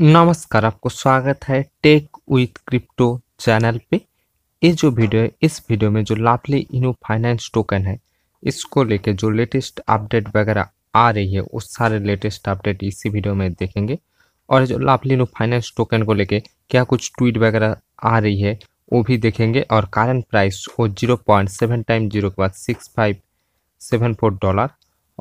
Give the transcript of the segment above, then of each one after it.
नमस्कार आपको स्वागत है टेक विथ क्रिप्टो चैनल पे ये जो वीडियो है इस वीडियो में जो लाफली इनो फाइनेंस टोकन है इसको लेके जो लेटेस्ट अपडेट वगैरह आ रही है उस सारे लेटेस्ट अपडेट इसी वीडियो में देखेंगे और जो लाफली इनो फाइनेंस टोकन को लेके क्या कुछ ट्वीट वगैरह आ रही है वो भी देखेंगे और करंट प्राइस वो zero point seven time zero के बाद six five seven four dollar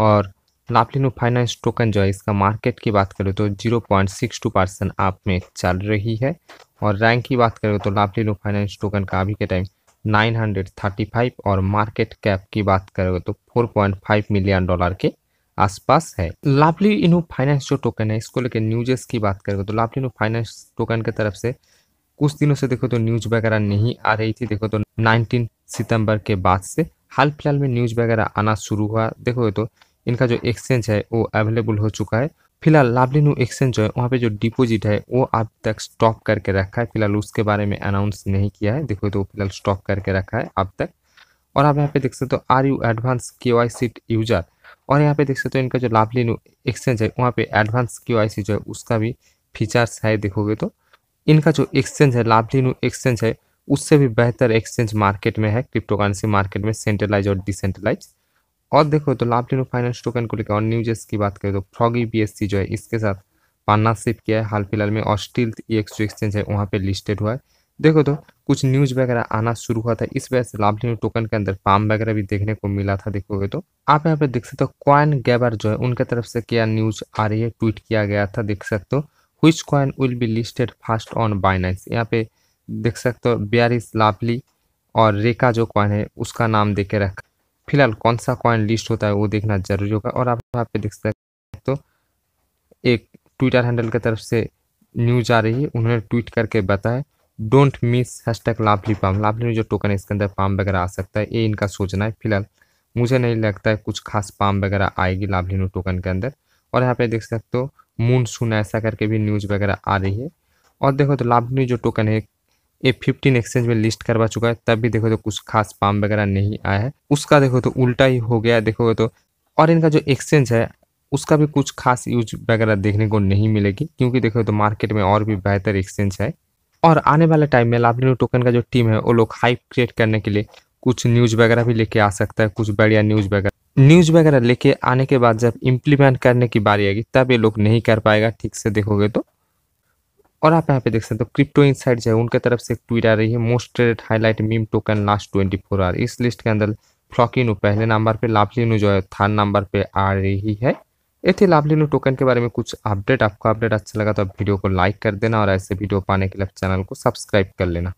और लापलिनो फाइनेंस टोकन जो है इसका मार्केट की बात करें तो zero point six two percent आप में चल रही है और रैंक की बात करें तो लापलिनो फाइनेंस टोकन का अभी के time nine hundred thirty five और मार्केट कैप की बात करें तो four point five million dollar के आसपास है लाफली इनो फाइनेंस जो टोकन है इसको लेकर न्यूजेस की बात करें तो लाफली इनो फाइनेंस टोकन की तरफ से कुछ दिनों से देखो तो न्यूज वगैरह नहीं आ रही थी देखो तो 19 सितंबर के बाद से हाल फिलहाल में न्यूज वगैरह आना शुरू हुआ देखो तो इनका जो एक्सचेंज है वो अवेलेबल हो चुका है फिलहाल न्यू एक्सचेंज जो है वहाँ पे जो डिपॉजिट है वो अब तक स्टॉप करके रखा है फिलहाल उसके बारे में अनाउंस नहीं किया है देखो तो फिलहाल स्टॉप करके रखा है अब तक और आप यहाँ पे देख सकते हो आर यू एडवांस के यूजर और यहाँ पे देख सकते हो इनका जो न्यू एक्सचेंज है वहाँ पे एडवांस के जो है उसका भी फीचर्स है देखोगे तो इनका जो एक्सचेंज है न्यू एक्सचेंज है उससे भी बेहतर एक्सचेंज मार्केट में है क्रिप्टोकरेंसी मार्केट में सेंट्रलाइज और डिसेंट्रलाइज और देखो तो लाभ लाभलिनो फाइनेंस टोकन को लेकर और न्यूजेस की बात करें तो फ्रॉगी बी जो है इसके साथ पार्टनरशिप किया है हाल फिलहाल में और ऑस्ट्रील एक्स जो एक्सचेंज है वहाँ पे लिस्टेड हुआ है देखो तो कुछ न्यूज वगैरह आना शुरू हुआ था इस वजह से लाभ लाभलिनो टोकन के अंदर फार्म वगैरह भी देखने को मिला था देखोगे तो आप यहाँ पे देख सकते हो क्वाइन गैबर जो है उनके तरफ से क्या न्यूज आ रही है ट्वीट किया गया था देख सकते हो which coin will be listed first on Binance यहाँ पे देख सकते हो बियारिस लाभली और रेखा जो कॉइन है उसका नाम दे के रखा फिलहाल कौन सा कॉइन लिस्ट होता है वो देखना जरूरी होगा और आप यहाँ पे देख सकते तो एक ट्विटर हैंडल की तरफ से न्यूज आ रही है उन्होंने ट्वीट करके बताया don't miss hashtag Lovely pump Lovely में जो टोकन है इसके अंदर पाम वगैरह आ सकता है ये इनका सोचना है फिलहाल मुझे नहीं लगता है कुछ खास पाम वगैरह आएगी न्यू टोकन के अंदर और यहाँ पे देख सकते हो मून सुन ऐसा करके भी न्यूज़ वगैरह आ रही है और देखो तो लाभली जो टोकन है ए फिफ्टीन एक्सचेंज में लिस्ट करवा चुका है तब भी देखो तो कुछ खास पाम वगैरह नहीं आया है उसका देखो तो उल्टा ही हो गया देखो तो और इनका जो एक्सचेंज है उसका भी कुछ खास यूज वगैरह देखने को नहीं मिलेगी क्योंकि देखो तो मार्केट में और भी बेहतर एक्सचेंज है और आने वाले टाइम में लाभ टोकन का जो टीम है वो लोग हाइप क्रिएट करने के लिए कुछ न्यूज़ वगैरह भी लेके आ सकता है कुछ बढ़िया न्यूज़ वगैरह न्यूज़ वगैरह लेके आने के बाद जब इम्प्लीमेंट करने की बारी आएगी तब ये लोग नहीं कर पाएगा ठीक से देखोगे तो और आप यहाँ पे देख सकते तो क्रिप्टो साइड जो है उनके तरफ से एक ट्वीट आ रही है most traded highlight meme token last twenty four hour इस लिस्ट के अंदर फ्लॉकिनो पहले नंबर पे लाभलिनो जो है थर्ड नंबर पे आ रही है ये थे लाभलिनो टोकन के बारे में कुछ अपडेट आपको अपडेट अच्छा लगा तो आप वीडियो को लाइक कर देना और ऐसे वीडियो पाने के लिए चैनल को सब्सक्राइब कर लेना